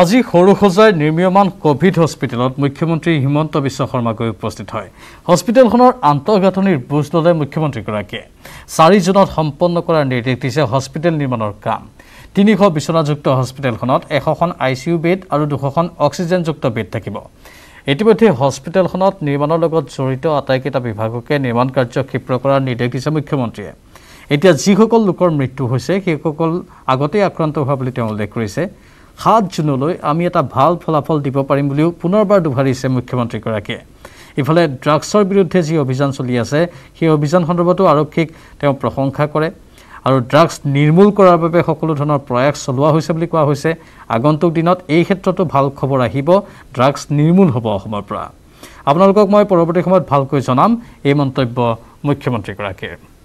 আজি সৰুসজাই নিৰ্মীয়মান কোভিড হস্পিটেলত মুখ্যমন্ত্ৰী হিমন্ত বিশ্ব শৰ্মা গৈ উপস্থিত হয় হস্পিটেলখনৰ আন্তঃগাঁথনিৰ বুজ ললে মুখ্যমন্ত্ৰীগৰাকীয়ে চাৰি জুনত সম্পন্ন কৰাৰ নিৰ্দেশ দিছে হস্পিটেল নিৰ্মাণৰ কাম তিনিশ বিচনাযুক্ত হস্পিটেলখনত এশখন আই চি ইউ বেড আৰু দুশখন অক্সিজেনযুক্ত বেড থাকিব ইতিমধ্যে হস্পিটেলখনত নিৰ্মাণৰ লগত জড়িত আটাইকেইটা বিভাগকে নিৰ্মাণ কাৰ্য ক্ষিপ্ৰ কৰাৰ নিৰ্দেশ দিছে মুখ্যমন্ত্ৰীয়ে এতিয়া যিসকল লোকৰ মৃত্যু হৈছে সেইসকল আগতেই আক্ৰান্ত হোৱা বুলি তেওঁ উল্লেখ কৰিছে সাত জুনলৈ আমি এটা ভাল ফলাফল দিব পাৰিম বুলিও পুনৰবাৰ দোহাৰিছে মুখ্যমন্ত্ৰীগৰাকীয়ে ইফালে ড্ৰাগছৰ বিৰুদ্ধে যি অভিযান চলি আছে সেই অভিযান সন্দৰ্ভতো আৰক্ষীক তেওঁ প্ৰশংসা কৰে আৰু ড্ৰাগছ নিৰ্মূল কৰাৰ বাবে সকলো ধৰণৰ প্ৰয়াস চলোৱা হৈছে বুলি কোৱা হৈছে আগন্তুক দিনত এই ক্ষেত্ৰতো ভাল খবৰ আহিব ড্ৰাগছ নিৰ্মূল হ'ব অসমৰ পৰা আপোনালোকক মই পৰৱৰ্তী সময়ত ভালকৈ জনাম এই মন্তব্য মুখ্যমন্ত্ৰীগৰাকীৰ